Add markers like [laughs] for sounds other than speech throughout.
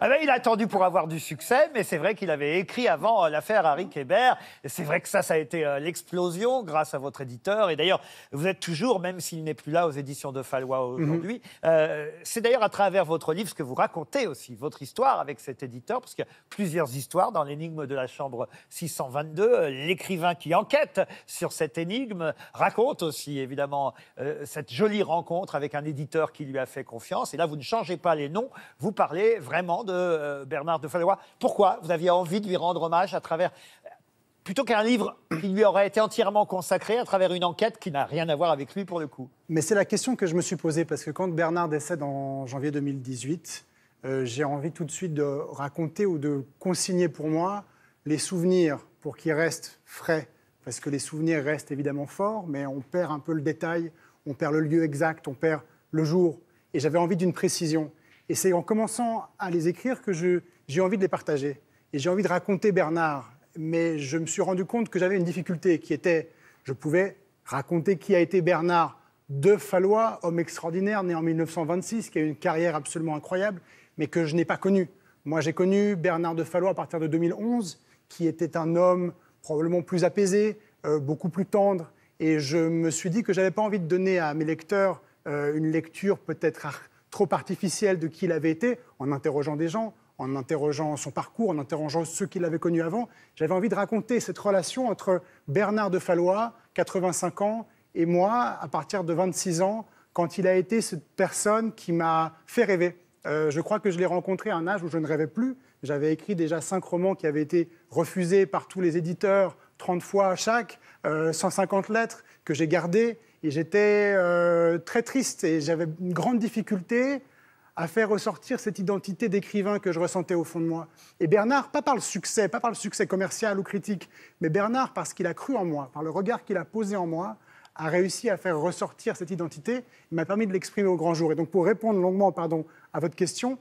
Ah ben, il a attendu pour avoir du succès, mais c'est vrai qu'il avait écrit avant euh, l'affaire Harry Kébert. C'est vrai que ça, ça a été euh, l'explosion grâce à votre éditeur. Et d'ailleurs, vous êtes toujours, même s'il n'est plus là, aux éditions de Fallois mhm. aujourd'hui. Euh, c'est d'ailleurs à travers votre livre ce que vous racontez aussi, votre histoire avec cet éditeur, parce qu'il y a plusieurs histoires dans l'énigme de la chambre 622. L'écrivain qui enquête sur cette énigme raconte aussi, évidemment, cette jolie rencontre avec un éditeur qui lui a fait confiance. Et là, vous ne changez pas les noms, vous parlez vraiment de euh, Bernard de Fallois. Pourquoi vous aviez envie de lui rendre hommage à travers euh, plutôt qu'un livre qui lui aurait été entièrement consacré à travers une enquête qui n'a rien à voir avec lui pour le coup. Mais c'est la question que je me suis posée parce que quand Bernard décède en janvier 2018, euh, j'ai envie tout de suite de raconter ou de consigner pour moi les souvenirs pour qu'ils restent frais parce que les souvenirs restent évidemment forts, mais on perd un peu le détail, on perd le lieu exact, on perd le jour. Et j'avais envie d'une précision. Et c'est en commençant à les écrire que j'ai envie de les partager. Et j'ai envie de raconter Bernard. Mais je me suis rendu compte que j'avais une difficulté qui était, je pouvais raconter qui a été Bernard de Fallois, homme extraordinaire, né en 1926, qui a eu une carrière absolument incroyable, mais que je n'ai pas connu. Moi, j'ai connu Bernard de Fallois à partir de 2011, qui était un homme probablement plus apaisé, euh, beaucoup plus tendre. Et je me suis dit que je n'avais pas envie de donner à mes lecteurs euh, une lecture peut-être trop artificiel de qui il avait été, en interrogeant des gens, en interrogeant son parcours, en interrogeant ceux qu'il avait connus avant, j'avais envie de raconter cette relation entre Bernard de Fallois, 85 ans, et moi, à partir de 26 ans, quand il a été cette personne qui m'a fait rêver. Euh, je crois que je l'ai rencontré à un âge où je ne rêvais plus. J'avais écrit déjà cinq romans qui avaient été refusés par tous les éditeurs 30 fois à chaque, 150 euh, lettres que j'ai gardées. Et j'étais euh, très triste et j'avais une grande difficulté à faire ressortir cette identité d'écrivain que je ressentais au fond de moi. Et Bernard, pas par le succès, pas par le succès commercial ou critique, mais Bernard, parce qu'il a cru en moi, par le regard qu'il a posé en moi, a réussi à faire ressortir cette identité. Il m'a permis de l'exprimer au grand jour. Et donc, pour répondre longuement pardon, à votre question,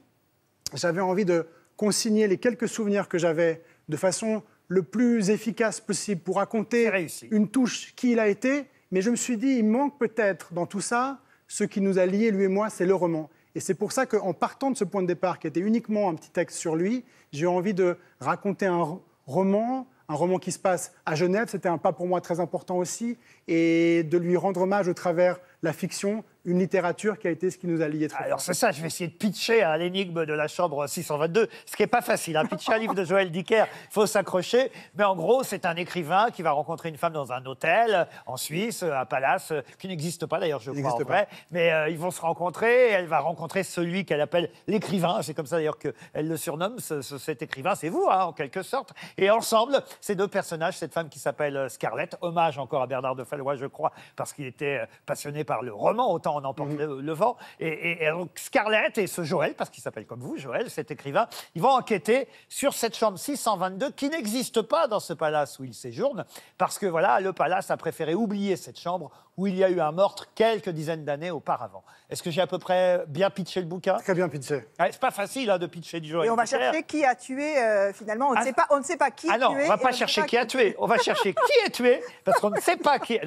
j'avais envie de consigner les quelques souvenirs que j'avais de façon le plus efficace possible pour raconter une touche qui il a été. Mais je me suis dit, il manque peut-être dans tout ça, ce qui nous a liés, lui et moi, c'est le roman. Et c'est pour ça qu'en partant de ce point de départ, qui était uniquement un petit texte sur lui, j'ai eu envie de raconter un roman, un roman qui se passe à Genève. C'était un pas pour moi très important aussi. Et de lui rendre hommage au travers la fiction, une littérature qui a été ce qui nous a liés. Très Alors c'est ça, je vais essayer de pitcher à l'énigme de la chambre 622, ce qui n'est pas facile. Hein. Pitcher un livre de Joël Dicker, faut s'accrocher. Mais en gros, c'est un écrivain qui va rencontrer une femme dans un hôtel en Suisse, un palace, qui n'existe pas d'ailleurs, je crois en vrai. Mais euh, ils vont se rencontrer, et elle va rencontrer celui qu'elle appelle l'écrivain. C'est comme ça d'ailleurs qu'elle le surnomme, cet écrivain, c'est vous hein, en quelque sorte. Et ensemble, ces deux personnages, cette femme qui s'appelle euh, Scarlett, hommage encore à Bernard de Fallois, je crois, parce qu'il était euh, passionné par le roman autant on emporte mhm. euh, le, vent. Et, donc Scarlett et ce Joël, parce qu'il s'appelle comme vous, Joël, cet écrivain, ils vont enquêter sur cette chambre 622 qui n'existe pas dans ce palace où il séjourne parce que voilà, le palace a préféré oublier cette chambre où il y a eu un meurtre quelques dizaines d'années auparavant. Est-ce que j'ai à peu près bien pitché le bouquin Très bien pitché. Ah, c'est pas facile hein, de pitcher du Joël. on va chercher qui a tué euh, finalement. On ne, ah, sait pas, on ne sait pas qui a ah tué. On va pas chercher qui a tué. On va chercher qui est tué parce qu'on ne sait pas qui.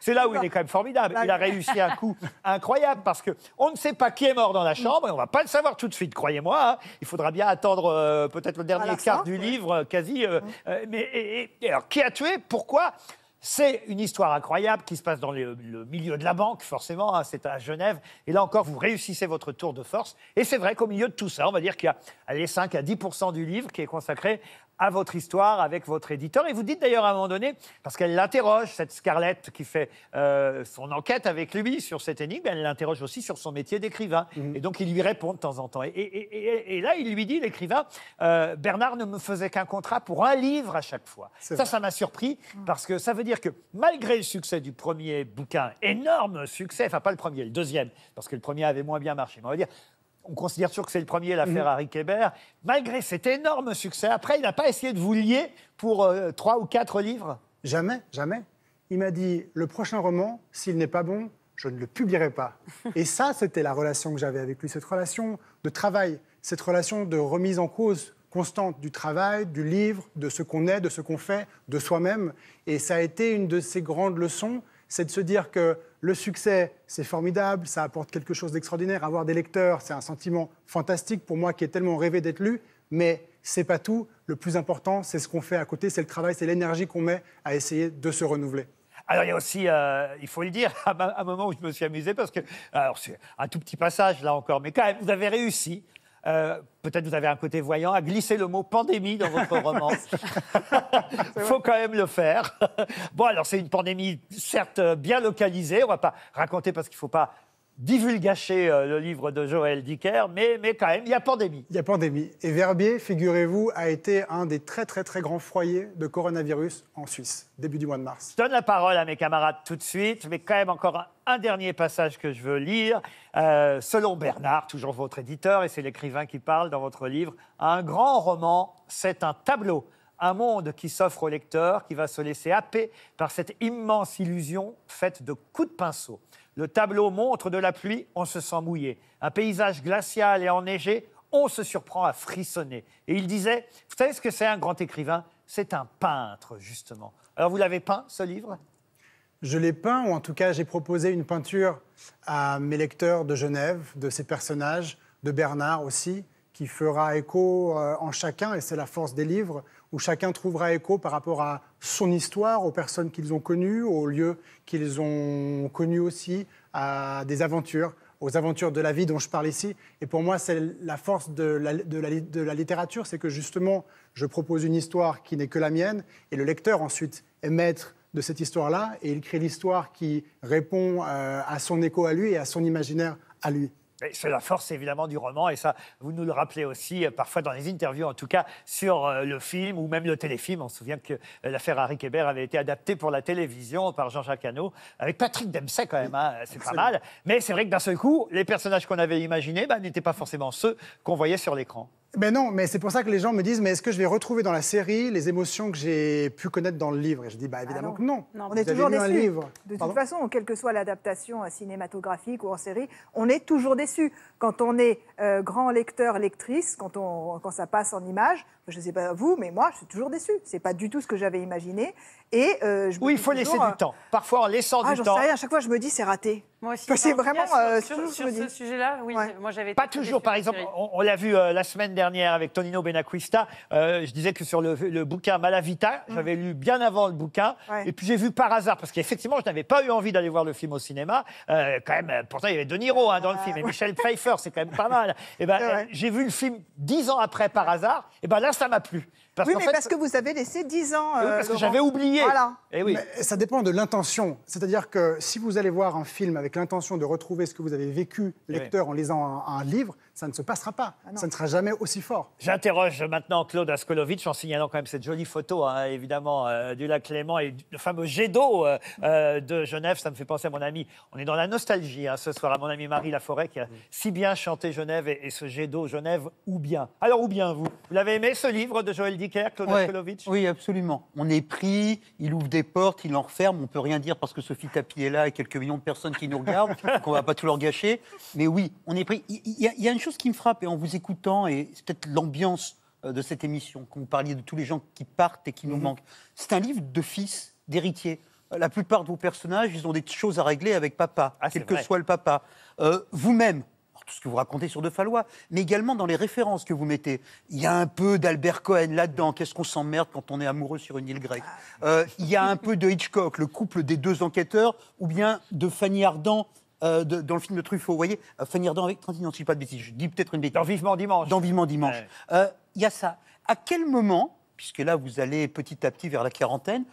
C'est là où il est quand même formidable. Il a réussi un coup [laughs] incroyable parce que on ne sait pas qui est mort dans la chambre et on va pas le savoir tout de suite, croyez-moi. Hein. Il faudra bien attendre euh, peut-être le dernier quart du livre, euh, quasi. Euh, mm. mais alors, qui a tué Pourquoi c'est une histoire incroyable qui se passe dans le, milieu de la banque, forcément. Hein, c'est à Genève. Et là encore, vous réussissez votre tour de force. Et c'est vrai qu'au milieu de tout ça, on va dire qu'il y a les 5 à 10 du livre qui est consacré à votre histoire avec votre éditeur. Et vous dites d'ailleurs à un moment donné, parce qu'elle l'interroge, cette Scarlett qui fait euh, son enquête avec lui sur cette énigme, elle l'interroge aussi sur son métier d'écrivain. Mhm. Et donc il lui répond de temps en temps. Et, là, il lui dit, l'écrivain, euh, Bernard ne me faisait qu'un contrat pour un livre à chaque fois. Ça, ça m'a surpris, mhm. parce que ça veut dire que malgré le succès du premier bouquin, énorme succès, enfin pas le premier, le deuxième, parce que le premier avait moins bien marché, mais on va dire, on considère toujours que c'est le premier, l'affaire mm. Harry Kéber. Malgré cet énorme succès, après, il n'a pas essayé de vous lier pour euh, trois ou quatre livres Jamais, jamais. Il m'a dit le prochain roman, s'il n'est pas bon, je ne le publierai pas. [laughs] Et ça, c'était la relation que j'avais avec lui, cette relation de travail, cette relation de remise en cause constante du travail, du livre, de ce qu'on est, de ce qu'on fait, de soi-même. Et ça a été une de ses grandes leçons c'est de se dire que le succès, c'est formidable, ça apporte quelque chose d'extraordinaire. Avoir des lecteurs, c'est un sentiment fantastique pour moi qui ai tellement rêvé d'être lu, mais c'est pas tout. Le plus important, c'est ce qu'on fait à côté, c'est le travail, c'est l'énergie qu'on met à essayer de se renouveler. Alors, il y a aussi, euh, il faut le dire, [laughs] un moment où je me suis amusé, parce que, alors, c'est un tout petit passage là encore, mais quand même, vous avez réussi euh, peut-être vous avez un côté voyant, à glisser le mot pandémie dans votre [laughs] roman. Faut quand même le faire. bon, alors c'est une pandémie certes euh, bien localisée, on va pas raconter parce qu'il ne faut pas divulgacher euh, le livre de Joël Dicker, mais, quand même, il y a pandémie. Il y a pandémie. Et Verbier, figurez-vous, a été un des très très très grands foyers de coronavirus en Suisse, début du mois de mars. Je donne la parole à mes camarades tout de suite, mais quand même encore un, dernier passage que je veux lire. Euh, selon Bernard, toujours votre éditeur, et c'est l'écrivain qui parle dans votre livre, un grand roman, c'est un tableau un monde qui s'offre au lecteur, qui va se laisser happer par cette immense illusion faite de coups de pinceau. Le tableau montre de la pluie, on se sent mouillé. Un paysage glacial et enneigé, on se surprend à frissonner. Et il disait, vous savez ce que c'est un grand écrivain C'est un peintre, justement. Alors vous l'avez peint, ce livre Je l'ai peint, ou en tout cas j'ai proposé une peinture à mes lecteurs de Genève, de ces personnages, de Bernard aussi, qui fera écho euh, en chacun, et c'est la force des livres, où chacun trouvera écho par rapport à son histoire, aux personnes qu'ils ont connues, aux lieux qu'ils ont connus aussi, à des aventures, aux aventures de la vie dont je parle ici. Et pour moi, c'est la force de la, littérature, c'est que justement, je propose une histoire qui n'est que la mienne, et le lecteur ensuite est maître de cette histoire-là, et il crée l'histoire qui répond euh, à son écho à lui et à son imaginaire à lui. C'est la force évidemment du roman, et ça, vous nous le rappelez aussi, euh, parfois dans les interviews en tout cas, sur euh, le film ou même le téléfilm. On se souvient que euh, l'affaire Harry Kébert avait été adaptée pour la télévision par Jean-Jacques Hano, avec Patrick Dempsey quand même, hein, c'est pas mal. Mais c'est vrai que d'un seul coup, les personnages qu'on avait imaginés bah, n'étaient pas forcément ceux qu'on voyait sur l'écran. Mais ben non, mais c'est pour ça que les gens me disent, mais est-ce que je vais retrouver dans la série les émotions que j'ai pu connaître dans le livre Et je dis, bah évidemment ah que non. On est toujours déçus. De toute façon, quelle que soit l'adaptation euh, cinématographique ou en série, on est toujours déçu. Quand on est euh, grand lecteur, lectrice, quand, on, quand ça passe en images, je ne sais pas vous, mais moi, je suis toujours déçu. n'est pas du tout ce que j'avais imaginé. Et euh, oui, il faut laisser du temps. Parfois, en laissant ah, du temps. Sais à chaque fois, je me dis, c'est raté. Moi aussi. C'est vraiment. Sur, euh, sur, ce sujet-là, oui. Moi, j'avais. Pas toujours. Par exemple, on, l'a vu euh, la semaine dernière avec Tonino Benacquista. je disais que sur le, bouquin Malavita, mm. j'avais lu bien avant le bouquin, et puis j'ai vu par hasard, parce qu'effectivement, je n'avais pas eu envie d'aller voir le film au cinéma. quand même, pourtant, il y avait De Niro hein, dans le film et Michel Pfeiffer, c'est quand même pas mal. Et eh ben, j'ai vu le film dix ans après par hasard. Et eh ben là, ça m'a plu. Parce oui, mais parce que vous avez laissé dix ans. parce que j'avais oublié voilà. Eh ça dépend de l'intention. C'est-à-dire que si vous allez voir un film avec l'intention de retrouver ce que vous avez vécu, eh lecteur, en lisant un livre, ça ne se passera pas. Ah ça ne sera jamais aussi fort. J'interroge maintenant Claude Askolovitch en signalant quand même cette jolie photo, hein, évidemment, euh, du lac Clément et le fameux jet d'eau euh, euh, de Genève. Ça me fait penser à mon ami. On est dans la nostalgie hein, ce soir à mon ami Marie Laforêt qui a mm. si bien chanté Genève et, ce jet d'eau Genève ou bien. Alors ou bien vous. Vous l'avez aimé ce livre de Joël Dicker, Claude ouais, Oui, absolument. On est pris, il ouvre des portes, il en referme. On peut rien dire parce que Sophie Tapie est là et quelques millions de personnes qui nous regardent, [laughs] qu'on va pas tout leur gâcher. Mais oui, on est pris. Il y, y a une chose qui me frappe, et en vous écoutant, et c'est peut-être l'ambiance euh, de cette émission, quand vous parliez de tous les gens qui partent et qui nous mhm. manquent, c'est un livre de fils, d'héritiers. Euh, la plupart de vos personnages, ils ont des choses à régler avec papa, ah, quel que soit le papa. Euh, vous-même, tout ce que vous racontez sur De Fallois, mais également dans les références que vous mettez. Il y a un peu d'Albert Cohen là-dedans, qu'est-ce qu'on s'emmerde quand on est amoureux sur une île grecque. Ah. il y a un peu de Hitchcock, le couple des deux enquêteurs, ou bien de Fanny Ardant, euh, dans le film de Truffaut. Vous voyez, euh, Fanny Ardant avec je ne suis pas de bêtises, je dis peut-être une bêtise. Dans Vivement Dimanche. Dans Vivement Dimanche. Il euh, y a ça. À quel moment, puisque là vous allez petit à petit vers la quarantaine,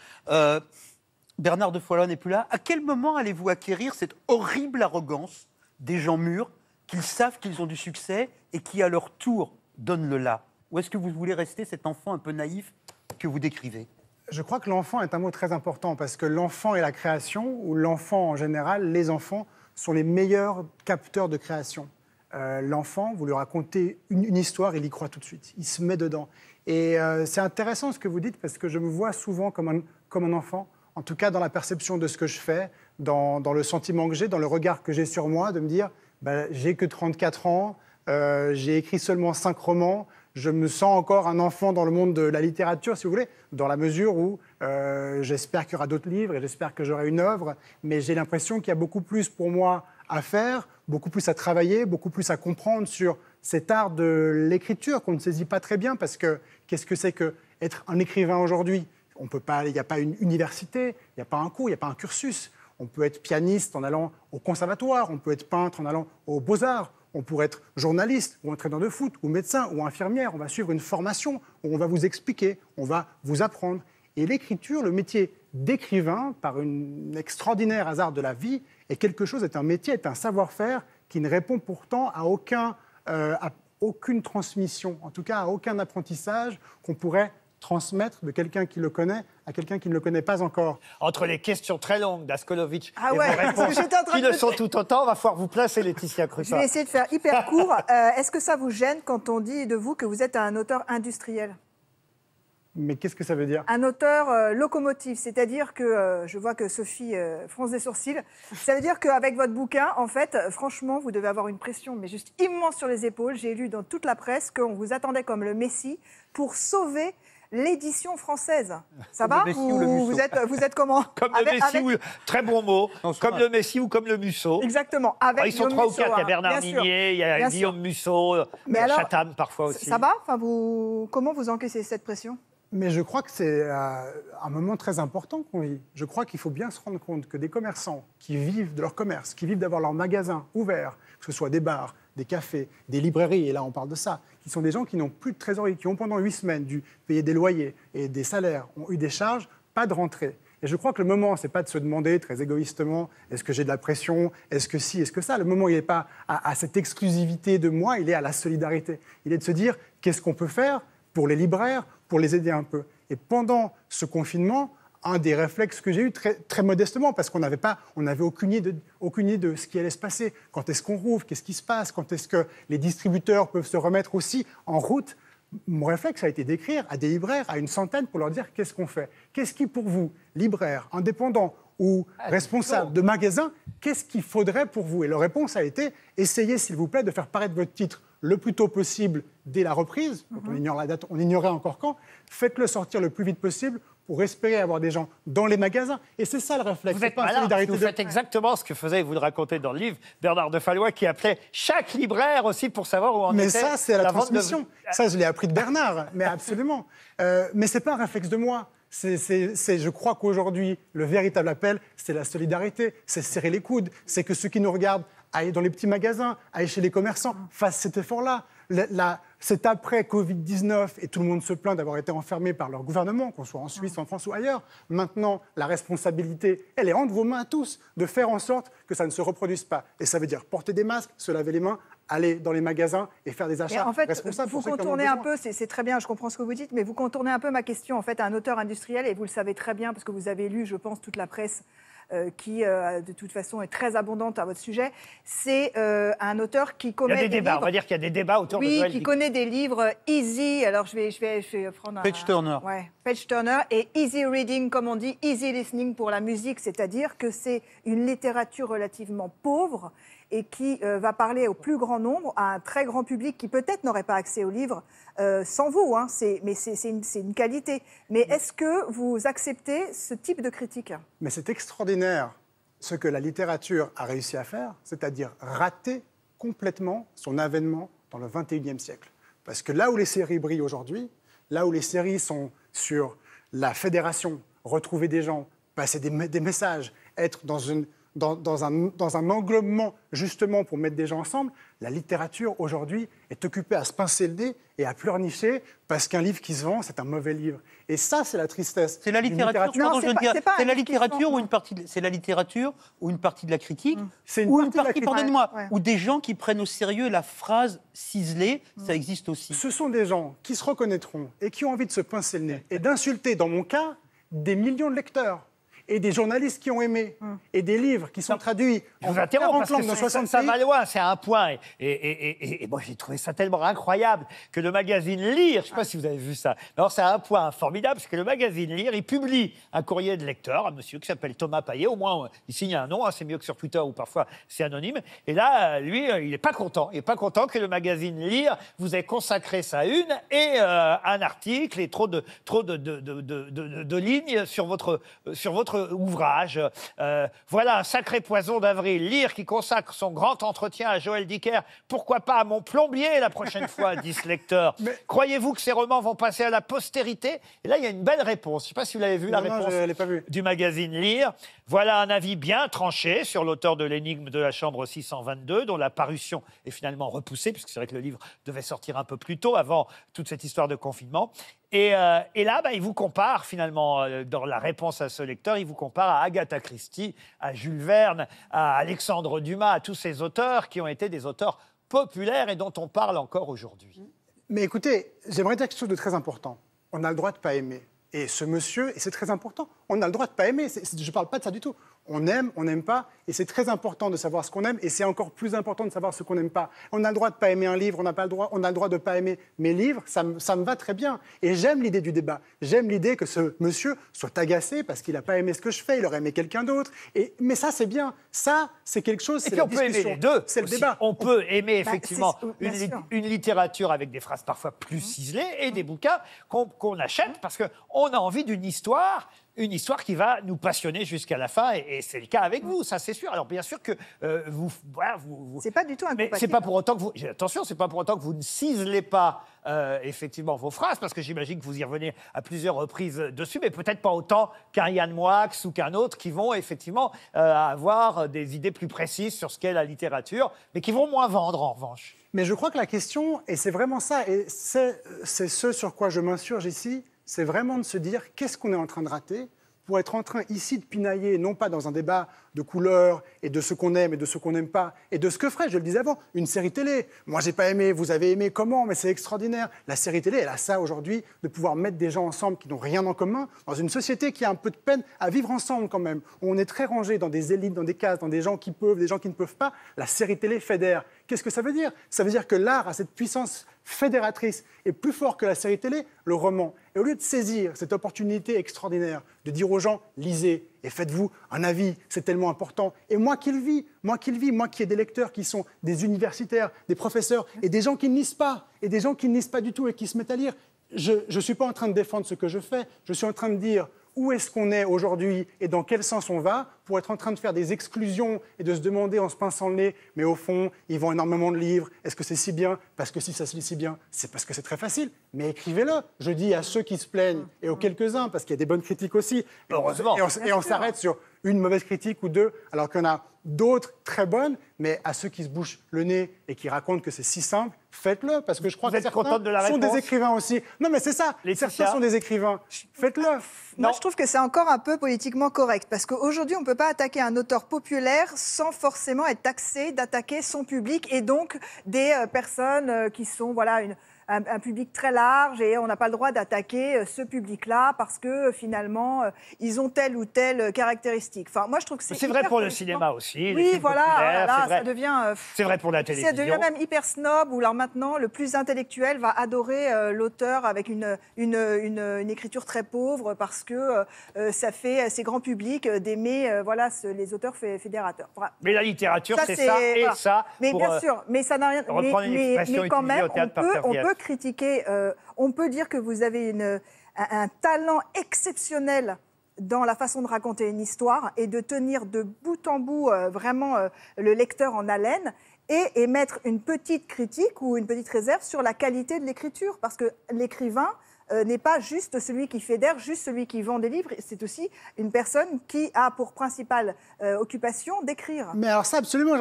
Bernard de Follon n'est plus là, à quel moment allez-vous acquérir cette horrible arrogance des gens mûrs qu'ils savent qu'ils ont du succès et qui, à leur tour, donnent le là Ou est-ce que vous voulez rester cet enfant un peu naïf que vous décrivez je crois que l'enfant est un mot très important parce que l'enfant est la création, ou l'enfant en général, les enfants sont les meilleurs capteurs de création. Euh, l'enfant, vous lui racontez une, histoire, il y croit tout de suite, il se met dedans. Et euh, c'est intéressant ce que vous dites parce que je me vois souvent comme un, enfant, en tout cas dans la perception de ce que je fais, dans, le sentiment que j'ai, dans le regard que j'ai sur moi, de me dire, bah, j'ai que 34 ans, euh, j'ai écrit seulement 5 romans, je me sens encore un enfant dans le monde de la littérature, si vous voulez, dans la mesure où euh, j'espère qu'il y aura d'autres livres et j'espère que j'aurai une œuvre, mais j'ai l'impression qu'il y a beaucoup plus pour moi à faire, beaucoup plus à travailler, beaucoup plus à comprendre sur cet art de l'écriture qu'on ne saisit pas très bien parce que qu'est-ce que c'est que être un écrivain aujourd'hui On peut il n'y a pas une université, il n'y a pas un cours, il n'y a pas un cursus. On peut être pianiste en allant au conservatoire, on peut être peintre en allant aux beaux-arts, on pourrait être journaliste ou entraîneur de foot ou médecin ou infirmière. On va suivre une formation où on va vous expliquer, on va vous apprendre. Et l'écriture, le métier d'écrivain, par un extraordinaire hasard de la vie, est quelque chose, est un métier, est un savoir-faire qui ne répond pourtant à, euh, à aucune transmission, en tout cas à aucun apprentissage qu'on pourrait transmettre de quelqu'un qui le connaît à quelqu'un qui ne le connaît pas encore. Entre les questions très longues d'Askolovitch ah et vos réponses, qui de... le sont tout autant, va falloir vous placer, Laetitia Crutta. Je vais essayer de faire hyper [laughs] court. Euh, est-ce que ça vous gêne quand on dit de vous que vous êtes un auteur industriel mais qu'est-ce que ça veut dire Un auteur euh, locomotive, c'est-à-dire que euh, je vois que Sophie fronce des sourcils. Ça veut dire qu'avec votre bouquin, en fait, franchement, vous devez avoir une pression, mais juste immense sur les épaules. J'ai lu dans toute la presse qu'on vous attendait comme le Messie pour sauver l'édition française. Ça va vous, êtes, vous êtes comment [laughs] Comme le Messi, ou... très bon mot, comme le Messi ou comme le Musso. Exactement. Avec ah, trois ou quatre, il y a hein. Bernard Minier, il y a Guillaume Musso, il y Chatham parfois aussi. Ça va enfin, vous... Comment vous encaissez cette pression mais je crois que c'est euh, un moment très important qu'on vit. Je crois qu'il faut bien se rendre compte que des commerçants qui vivent de leur commerce, qui vivent d'avoir leur magasin ouvert, que ce soit des bars, des cafés, des librairies, et là on parle de ça, qui sont des gens qui n'ont plus de trésorerie, qui ont pendant huit semaines dû payer des loyers et des salaires, ont eu des charges, pas de rentrée. Et je crois que le moment, c'est pas de se demander très égoïstement, est-ce que j'ai de la pression, est-ce que si, est-ce que ça. Le moment, il n'est pas à, cette exclusivité de moi, il est à la solidarité. Il est de se dire, qu'est-ce qu'on peut faire pour les libraires, pour les aider un peu. Et pendant ce confinement, un des réflexes que j'ai eu très, modestement, parce qu'on n'avait on aucune idée, de, aucune idée de ce qui allait se passer. Quand est-ce qu'on rouvre Qu'est-ce qui se passe Quand est-ce que les distributeurs peuvent se remettre aussi en route Mon réflexe a été d'écrire à des libraires, à une centaine, pour leur dire qu'est-ce qu'on fait Qu'est-ce qui, pour vous, libraire, indépendant ou ah, responsable de magasin, qu'est-ce qu'il faudrait pour vous Et leur réponse a été essayez, s'il vous plaît, de faire paraître votre titre le plus tôt possible dès la reprise. Mm-hmm. on ignore la date, on ignorait encore quand. Faites-le sortir le plus vite possible pour espérer avoir des gens dans les magasins. Et c'est ça le réflexe. Vous, êtes pas vous faites exactement ce que faisait, vous le racontez dans le livre, Bernard de Fallois qui appelait chaque libraire aussi pour savoir où en mais était. Mais ça, c'est la, la transmission. Ça, je l'ai appris de Bernard, mais absolument. Mais euh, mais c'est pas un réflexe de moi. C'est, je crois qu'aujourd'hui, le véritable appel, c'est la solidarité, c'est serrer les coudes, c'est que ceux qui nous regardent aillent dans les petits magasins, aillent chez les commerçants, fassent cet effort-là. C'est après-Covid-19, et tout le monde se plaint d'avoir été enfermé par leur gouvernement, qu'on soit en Suisse, en France ou ailleurs, maintenant, la responsabilité, elle est entre vos mains à tous de faire en sorte que ça ne se reproduise pas. Et ça veut dire porter des masques, se laver les mains, aller dans les magasins et faire des achats en fait, responsables Vous contournez un peu, c'est très bien, je comprends ce que vous dites, mais vous contournez un peu ma question en fait à un auteur industriel, et vous le savez très bien, parce que vous avez lu, je pense, toute la presse euh, qui euh, de toute façon est très abondante à votre sujet, c'est euh, un auteur qui connaît. Il y a des, débats, livres... on va dire qu'il y a des débats autour de Oui, qui connaît des livres easy. Alors je vais, je vais, je Page Turner. Ouais, page Turner et easy reading, comme on dit, easy listening pour la musique, c'est-à-dire que c'est une littérature relativement pauvre et qui euh, va parler au plus grand nombre, à un très grand public qui peut-être n'aurait pas accès aux livres euh, sans vous. Hein, mais c'est une, qualité. Mais est-ce que vous acceptez ce type de critique Mais c'est extraordinaire ce que la littérature a réussi à faire, c'est-à-dire rater complètement son avènement dans le 21e siècle. Parce que là où les séries brillent aujourd'hui, là où les séries sont sur la fédération, retrouver des gens, passer des messages, être dans une dans, un, englobement justement pour mettre des gens ensemble, la littérature aujourd'hui est occupée à se pincer le nez et à pleurnicher parce qu'un livre qui se vend, c'est un mauvais livre. Et ça, c'est la tristesse. C'est la littérature. ou une partie. C'est la littérature ou une partie de la critique. ou moi Ou des gens qui prennent au sérieux la phrase ciselée. Ça mm. existe aussi. Ce sont des gens qui se reconnaîtront et qui ont envie de se pincer le nez et d'insulter, dans mon cas, des millions de lecteurs et des journalistes qui ont aimé, hum. et des livres qui sont traduits en vous 40 langues dans 60 ça, va loin, c'est un point. Et, et, et, et moi, j'ai trouvé ça tellement incroyable que le magazine Lire, je ne sais pas si vous avez vu ça, alors c'est un point formidable, parce que le magazine Lire, il publie un courrier de lecteur, un monsieur qui s'appelle Thomas Payet, au moins il signe un nom, hein, c'est mieux que sur Twitter où parfois c'est anonyme. Et là, lui, euh, il n'est pas content. Il n'est pas content que le magazine Lire vous ait consacré sa une et euh, un article et trop de, trop de, de, de, de lignes sur votre, euh, sur votre ouvrage. Euh, voilà un sacré poison d'avril. Lire qui consacre son grand entretien à Joël Dicker. Pourquoi pas à mon plombier la prochaine fois, [laughs] dit ce lecteur. Croyez-vous que ces romans vont passer à la postérité Et là, il y a une belle réponse. Je ne sais pas si vous l'avez vu, la réponse pas vu. du magazine Lire. Voilà un avis bien tranché sur l'auteur de l'énigme de la chambre 622, dont la parution est finalement repoussée, puisque c'est vrai que le livre devait sortir un peu plus tôt, avant toute cette histoire de confinement. Euh, et, là, bah, il vous compare finalement, euh, dans la réponse à ce lecteur, il vous compare à Agatha Christie, à Jules Verne, à Alexandre Dumas, à tous ces auteurs qui ont été des auteurs populaires et dont on parle encore aujourd'hui. Mais écoutez, j'aimerais dire quelque chose de très important. On a le droit de ne pas aimer. Et ce monsieur, et c'est très important, on a le droit de pas aimer. je ne parle pas de ça du tout on aime, on n'aime pas, et c'est très important de savoir ce qu'on aime, et c'est encore plus important de savoir ce qu'on n'aime pas. On a le droit de ne pas aimer un livre, on n'a pas le droit, on a le droit de ne pas aimer mes livres, ça, ça me va très bien, et j'aime l'idée du débat. J'aime l'idée que ce monsieur soit agacé parce qu'il n'a pas aimé ce que je fais, il aurait aimé quelqu'un d'autre. Et mais ça c'est bien, ça c'est quelque chose. c'est la on peut aimer les deux, c'est le débat. On, peut aimer bah, effectivement une, littérature avec des phrases parfois plus mhm. ciselées et des mhm. bouquins qu'on achète mhm. parce qu'on a envie d'une histoire une histoire qui va nous passionner jusqu'à la fin, et, c'est le cas avec mm. vous, ça c'est sûr. Alors bien sûr que euh, vous, vous, C'est pas du tout un Mais c'est pas pour autant que vous... Attention, c'est pas pour autant que vous ne ciselez pas euh, effectivement vos phrases, parce que j'imagine que vous y revenez à plusieurs reprises dessus, mais peut-être pas autant qu'un Yann Moix ou qu'un autre qui vont effectivement euh, avoir des idées plus précises sur ce qu'est la littérature, mais qui vont moins vendre en revanche. Mais je crois que la question, et c'est vraiment ça, et c'est ce sur quoi je m'insurge ici, c'est vraiment de se dire qu'est-ce qu'on est en train de rater pour être en train ici de pinailler, non pas dans un débat de couleurs et de ce qu'on aime et de ce qu'on n'aime pas, et de ce que ferait, je le disais avant, une série télé. Moi, j'ai pas aimé, vous avez aimé, comment Mais c'est extraordinaire. La série télé, elle a ça aujourd'hui, de pouvoir mettre des gens ensemble qui n'ont rien en commun, dans une société qui a un peu de peine à vivre ensemble quand même. On est très rangé dans des élites, dans des cases, dans des gens qui peuvent, des gens qui ne peuvent pas. La série télé fédère. Qu'est-ce que ça veut dire Ça veut dire que l'art a cette puissance fédératrice et plus fort que la série télé, le roman. Et au lieu de saisir cette opportunité extraordinaire de dire aux gens, lisez et faites-vous un avis, c'est tellement important. Et moi qui le vis, moi qui le vis, moi qui ai des lecteurs qui sont des universitaires, des professeurs et des gens qui ne lisent pas, et des gens qui ne lisent pas du tout et qui se mettent à lire, je ne suis pas en train de défendre ce que je fais, je suis en train de dire où est-ce qu'on est, aujourd'hui et dans quel sens on va, pour être en train de faire des exclusions et de se demander en se pinçant le nez, mais au fond, ils vont énormément de livres, est-ce que c'est si bien Parce que si ça se lit si bien, c'est parce que c'est très facile. Mais écrivez-le, je dis à ceux qui se plaignent et aux quelques-uns, parce qu'il y a des bonnes critiques aussi. Heureusement. Et on, s'arrête sur une mauvaise critique ou deux, alors qu'il y en a d'autres très bonnes, mais à ceux qui se bouchent le nez et qui racontent que c'est si simple, faites-le, parce que je crois Vous que certains de la sont des écrivains aussi. Non, mais c'est ça, Les certains sont des écrivains. Faites-le. Moi, je trouve que c'est encore un peu politiquement correct, parce qu'aujourd'hui, on ne peut pas attaquer un auteur populaire sans forcément être taxé d'attaquer son public et donc des euh, personnes euh, qui sont, voilà, une un, public très large et on n'a pas le droit d'attaquer euh, ce public-là parce que euh, finalement, euh, ils ont telle ou telle caractéristique. Enfin, moi, je trouve que c'est. vrai pour le cinéma aussi. Oui, voilà, ça devient. c'est vrai pour la télévision. Ça devient même hyper snob où alors maintenant, le plus intellectuel va adorer l'auteur avec une une, une, écriture très pauvre parce que ça fait assez grand public d'aimer voilà, les auteurs fédérateurs. Mais la littérature, c'est ça et ça. Mais bien sûr, mais ça n'a rien. Mais, mais, mais, quand même, on peut critiquer. Euh, on peut dire que vous avez une, un, talent exceptionnel dans la façon de raconter une histoire et de tenir de bout en bout euh, vraiment euh, le lecteur en haleine et émettre une petite critique ou une petite réserve sur la qualité de l'écriture. Parce que l'écrivain, n'est pas juste celui qui fédère, juste celui qui vend des livres. C'est aussi une personne qui a pour principale occupation d'écrire. Mais alors ça, absolument,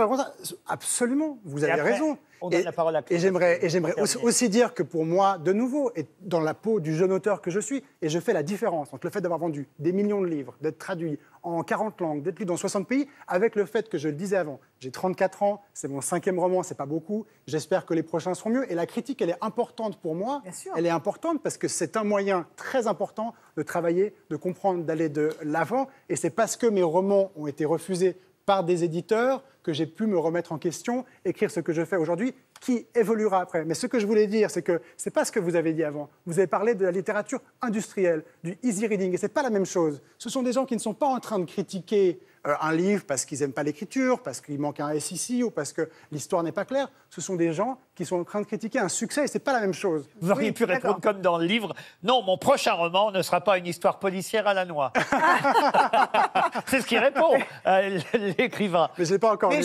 absolument, vous avez raison. On donne et, la parole à euh, Et j'aimerais aussi, dire que pour moi, de nouveau, et dans la peau du jeune auteur que je suis, et je fais la différence entre le fait d'avoir vendu des millions de livres, d'être traduit en 40 langues, d'être lu dans 60 pays, avec le fait que je le disais avant, j'ai 34 ans, c'est mon cinquième roman, c'est pas beaucoup, j'espère que les prochains seront mieux. Et la critique, elle est importante pour moi. Elle est importante parce que c'est un moyen très important de travailler, de comprendre, d'aller de l'avant. Et c'est parce que mes romans ont été refusés par des éditeurs que j'ai pu me remettre en question, écrire ce que je fais aujourd'hui, qui évoluera après. Mais ce que je voulais dire, c'est que ce n'est pas ce que vous avez dit avant. Vous avez parlé de la littérature industrielle, du easy reading, et ce n'est pas la même chose. Ce sont des gens qui ne sont pas en train de critiquer euh, un livre parce qu'ils n'aiment pas l'écriture, parce qu'il manque un S ici ou parce que l'histoire n'est pas claire. Ce sont des gens qui sont en train de critiquer un succès et n'est pas la même chose. Vous auriez pu répondre comme dans le livre Non, mon prochain roman ne sera pas une histoire policière à la noix. [laughs] c'est ce qui répond euh, l'écrivain. Mais je pas encore Je,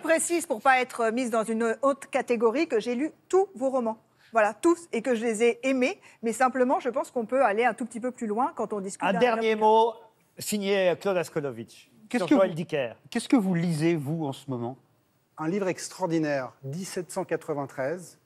précise pour ne pas être mise dans une haute catégorie que j'ai lu tous vos romans voilà, tous, et que je les ai aimés. Mais simplement, je pense qu'on peut aller un tout petit peu plus loin quand on discute. Un dernier mot signé Claude Askolovitch. Qu'est-ce que, vous, qu'est-ce que vous lisez, vous, en ce moment Un livre extraordinaire, 1793,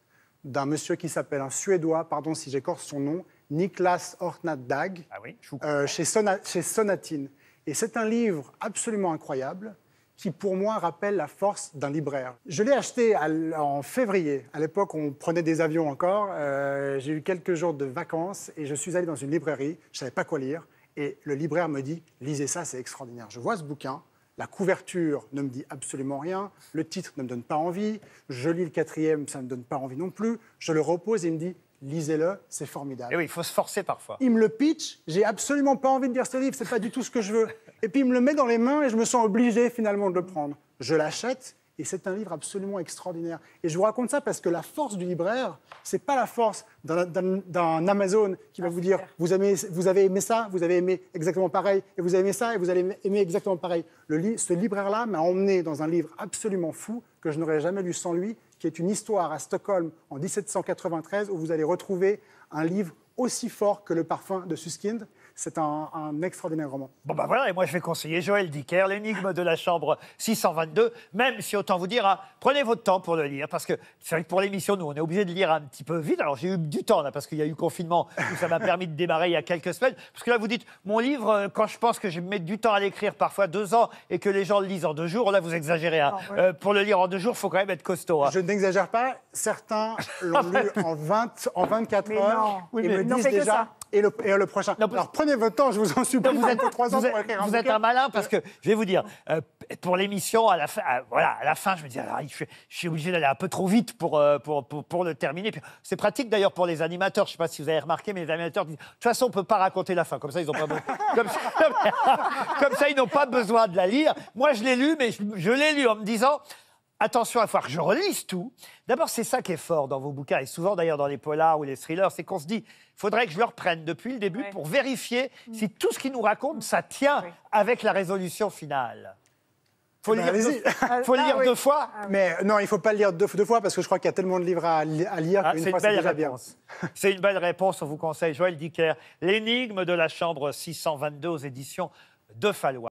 d'un monsieur qui s'appelle un Suédois, pardon si j'écorce son nom, Niklas Ortnaddag, ah euh, chez, Sonatine. Et c'est un livre absolument incroyable qui, pour moi, rappelle la force d'un libraire. Je l'ai acheté en février. À l'époque, on prenait des avions encore. Euh, j'ai eu quelques jours de vacances et je suis allé dans une librairie. Je ne savais pas quoi lire et le libraire me dit lisez ça, c'est extraordinaire. Je vois ce bouquin, la couverture ne me dit absolument rien, le titre ne me donne pas envie, je lis le quatrième, ça ne me donne pas envie non plus, je le repose et il me dit lisez-le, c'est formidable. Et oui, il faut se forcer parfois. Il me le pitch, j'ai absolument pas envie de lire ce livre, c'est pas du tout ce que je veux. Et puis il me le met dans les mains et je me sens obligé finalement de le prendre. Je l'achète et c'est un livre absolument extraordinaire. Et je vous raconte ça parce que la force du libraire, c'est pas la force d'un Amazon qui va ah, vous dire vous, avez aimé ça, vous avez aimé exactement pareil, et vous avez aimé ça, et vous allez aimer exactement pareil. ce libraire-là m'a emmené dans un livre absolument fou que je n'aurais jamais lu sans lui, qui est une histoire à Stockholm en 1793 où vous allez retrouver un livre aussi fort que le parfum de Suskind. C'est un, extraordinaire roman. Bon, ben bah voilà, et moi je vais conseiller Joël Dicker, L'énigme de la chambre 622, même si autant vous dire, hein, prenez votre temps pour le lire, parce que c'est vrai que pour l'émission, nous, on est obligé de lire un petit peu vite. Alors j'ai eu du temps, là, parce qu'il y a eu confinement, où ça m'a permis de démarrer il y a quelques semaines. Parce que là, vous dites, mon livre, euh, quand je pense que je vais mettre du temps à l'écrire, parfois deux ans, et que les gens le lisent en deux jours, là, vous exagérez. Hein. Ah, euh, pour le lire en deux jours, il faut quand même être costaud. Hein. Je n'exagère pas, certains l'ont [laughs] lu en, 20, en 24 mais heures, non. Oui, et me disent déjà et le, prochain. Alors prenez votre temps, je vous en supplie. Vous êtes, vous un Vous êtes un malin parce que, je vais vous dire, euh, pour l'émission, à la fin, voilà, à la fin, je me dis, je, suis obligé d'aller un peu trop vite pour, euh, pour, pour, le terminer. C'est pratique d'ailleurs pour les animateurs. Je ne sais pas si vous avez remarqué, mais les animateurs disent, de toute façon, on ne peut pas raconter la fin. Comme ça, ils n'ont pas, comme [laughs] ils n'ont pas besoin de la lire. Moi, je l'ai lu, mais je l'ai lu en me disant, Attention à falloir que je relise tout. D'abord, c'est ça qui est fort dans vos bouquins, et souvent d'ailleurs dans les polars ou les thrillers, c'est qu'on se dit, faudrait que je le reprenne depuis le début pour vérifier mm. si tout ce qu'il nous raconte, ça tient avec la résolution finale. Faut eh ben, lire, deux, ah, faut ah, lire deux fois. Ah, Mais euh, non, il faut pas le lire deux, fois parce que je crois qu'il y a tellement de livres à, à lire qu'une fois, c'est déjà bien. c'est une belle réponse, on vous conseille. Joël Dicker, L'énigme de la chambre 622 aux éditions de Fallois.